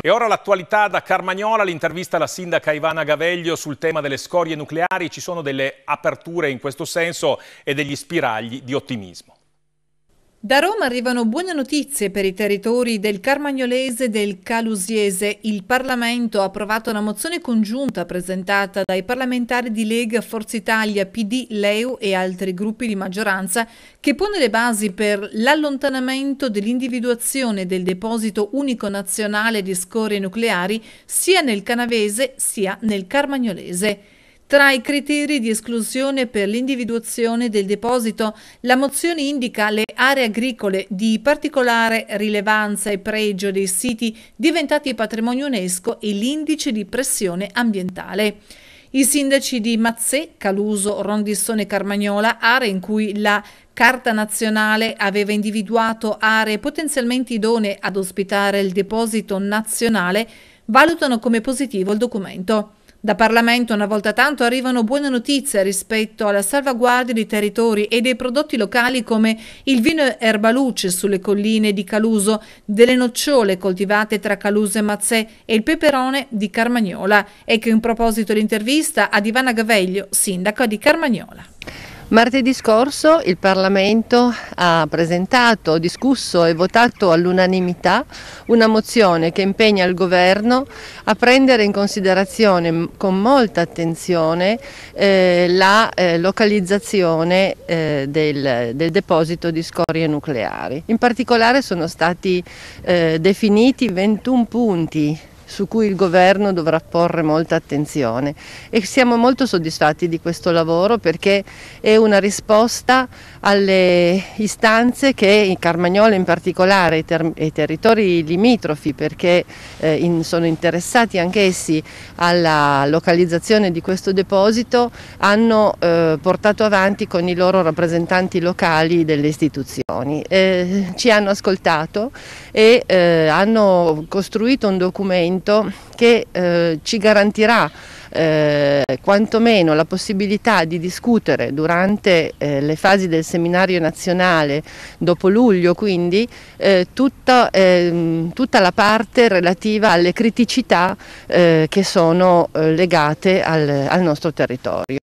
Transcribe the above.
E ora l'attualità da Carmagnola, l'intervista alla sindaca Ivana Gaveglio sul tema delle scorie nucleari. Ci sono delle aperture in questo senso e degli spiragli di ottimismo. Da Roma arrivano buone notizie per i territori del Carmagnolese e del Calusiese. Il Parlamento ha approvato una mozione congiunta presentata dai parlamentari di Lega, Forza Italia, PD, Leu e altri gruppi di maggioranza che pone le basi per l'allontanamento dell'individuazione del deposito unico nazionale di scorie nucleari sia nel Canavese sia nel Carmagnolese. Tra i criteri di esclusione per l'individuazione del deposito, la mozione indica le aree agricole di particolare rilevanza e pregio dei siti diventati patrimonio UNESCO e l'indice di pressione ambientale. I sindaci di Mazzè, Caluso, Rondissone e Carmagnola, aree in cui la Carta nazionale aveva individuato aree potenzialmente idonee ad ospitare il deposito nazionale, valutano come positivo il documento. Da Parlamento una volta tanto arrivano buone notizie rispetto alla salvaguardia dei territori e dei prodotti locali come il vino erbaluce sulle colline di Caluso, delle nocciole coltivate tra Caluso e Mazzè e il peperone di Carmagnola. Ecco in proposito l'intervista ad Ivana Gaveglio, sindaco di Carmagnola. Martedì scorso il Parlamento ha presentato, discusso e votato all'unanimità una mozione che impegna il Governo a prendere in considerazione con molta attenzione eh, la eh, localizzazione eh, del, del, deposito di scorie nucleari. In particolare sono stati eh, definiti 21 punti su cui il governo dovrà porre molta attenzione e siamo molto soddisfatti di questo lavoro perché è una risposta alle istanze che in Carmagnola in particolare e i territori limitrofi perché eh, in, sono interessati anch'essi alla localizzazione di questo deposito hanno eh, portato avanti con i loro rappresentanti locali delle istituzioni. Eh, ci hanno ascoltato e eh, hanno costruito un documento strumento che eh, ci garantirà eh, quantomeno la possibilità di discutere durante eh, le fasi del seminario nazionale dopo luglio quindi eh, tutta, ehm, tutta, la parte relativa alle criticità eh, che sono eh, legate al, al nostro territorio.